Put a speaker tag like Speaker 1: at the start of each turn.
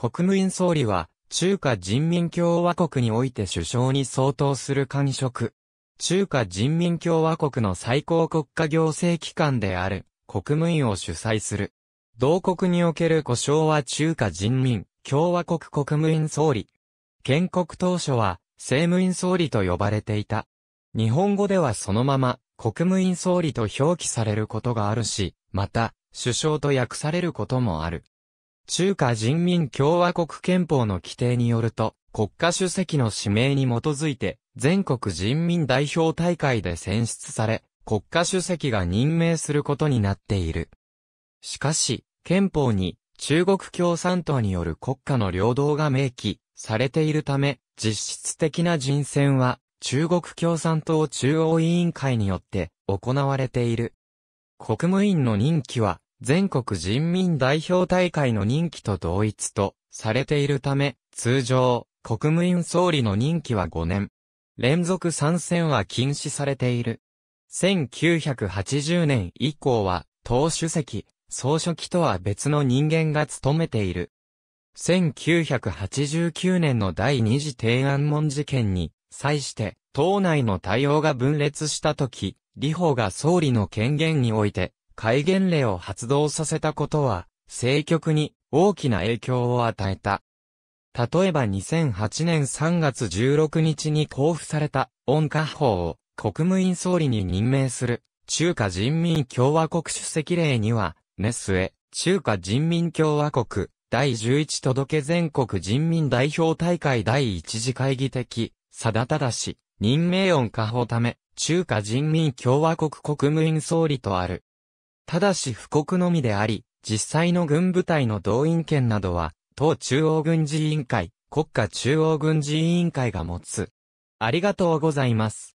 Speaker 1: 国務院総理は、中華人民共和国において首相に相当する官職。中華人民共和国の最高国家行政機関である国務院を主催する。同国における故障は中華人民共和国国務院総理。建国当初は政務院総理と呼ばれていた。日本語ではそのまま国務院総理と表記されることがあるし、また首相と訳されることもある。中華人民共和国憲法の規定によると、国家主席の指名に基づいて、全国人民代表大会で選出され、国家主席が任命することになっている。しかし、憲法に中国共産党による国家の領導が明記されているため、実質的な人選は中国共産党中央委員会によって行われている。国務院の任期は全国人民代表大会の任期と同一とされているため、通常、国務院総理の任期は5年。連続参戦は禁止されている。1980年以降は、党主席、総書記とは別の人間が務めている。1989年の第二次天安門事件に、際して、党内の対応が分裂した時、李法が総理の権限において、戒厳令を発動させたことは、政局に大きな影響を与えた。例えば2008年3月16日に交付された温家法を国務院総理に任命する中華人民共和国主席令には、ネスへ中華人民共和国第11届全国人民代表大会第1次会議的、定ただし、任命音下法ため、中華人民共和国国務院総理とある、ただし布告のみであり、実際の軍部隊の動員権などは、党中央軍事委員会、国家中央軍事委員会が持つ。ありがとうございます。